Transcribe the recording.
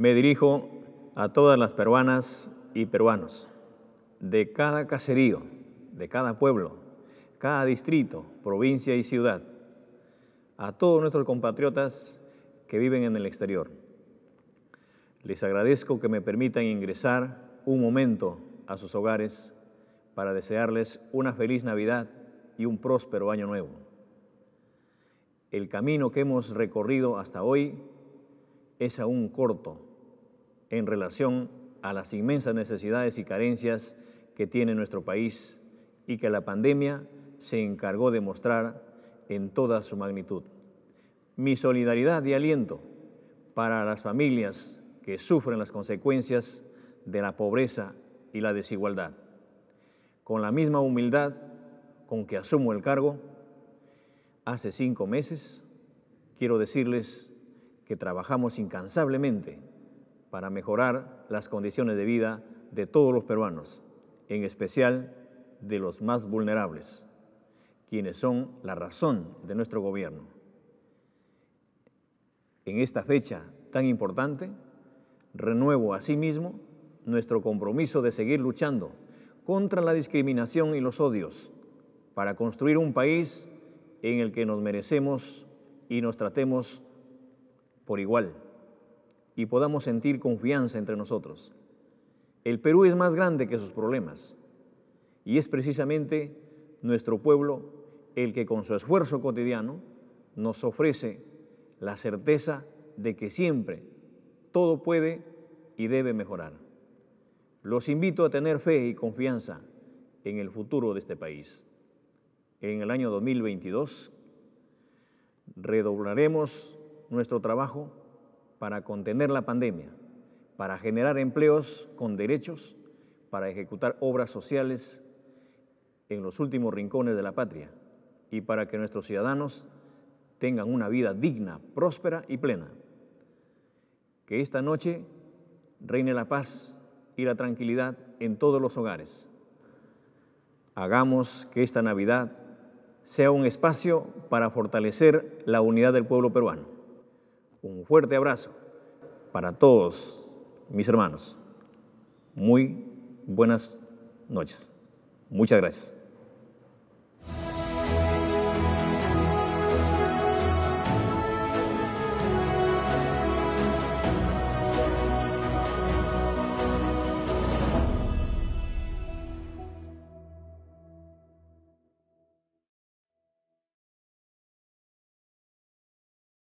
Me dirijo a todas las peruanas y peruanos de cada caserío, de cada pueblo, cada distrito, provincia y ciudad, a todos nuestros compatriotas que viven en el exterior. Les agradezco que me permitan ingresar un momento a sus hogares para desearles una feliz Navidad y un próspero año nuevo. El camino que hemos recorrido hasta hoy es aún corto en relación a las inmensas necesidades y carencias que tiene nuestro país y que la pandemia se encargó de mostrar en toda su magnitud. Mi solidaridad y aliento para las familias que sufren las consecuencias de la pobreza y la desigualdad. Con la misma humildad con que asumo el cargo, hace cinco meses quiero decirles que trabajamos incansablemente para mejorar las condiciones de vida de todos los peruanos, en especial de los más vulnerables, quienes son la razón de nuestro gobierno. En esta fecha tan importante, renuevo asimismo nuestro compromiso de seguir luchando contra la discriminación y los odios para construir un país en el que nos merecemos y nos tratemos por igual y podamos sentir confianza entre nosotros. El Perú es más grande que sus problemas y es precisamente nuestro pueblo el que con su esfuerzo cotidiano nos ofrece la certeza de que siempre todo puede y debe mejorar. Los invito a tener fe y confianza en el futuro de este país. En el año 2022 redoblaremos nuestro trabajo para contener la pandemia, para generar empleos con derechos, para ejecutar obras sociales en los últimos rincones de la patria y para que nuestros ciudadanos tengan una vida digna, próspera y plena. Que esta noche reine la paz y la tranquilidad en todos los hogares. Hagamos que esta Navidad sea un espacio para fortalecer la unidad del pueblo peruano. Un fuerte abrazo para todos mis hermanos. Muy buenas noches. Muchas gracias.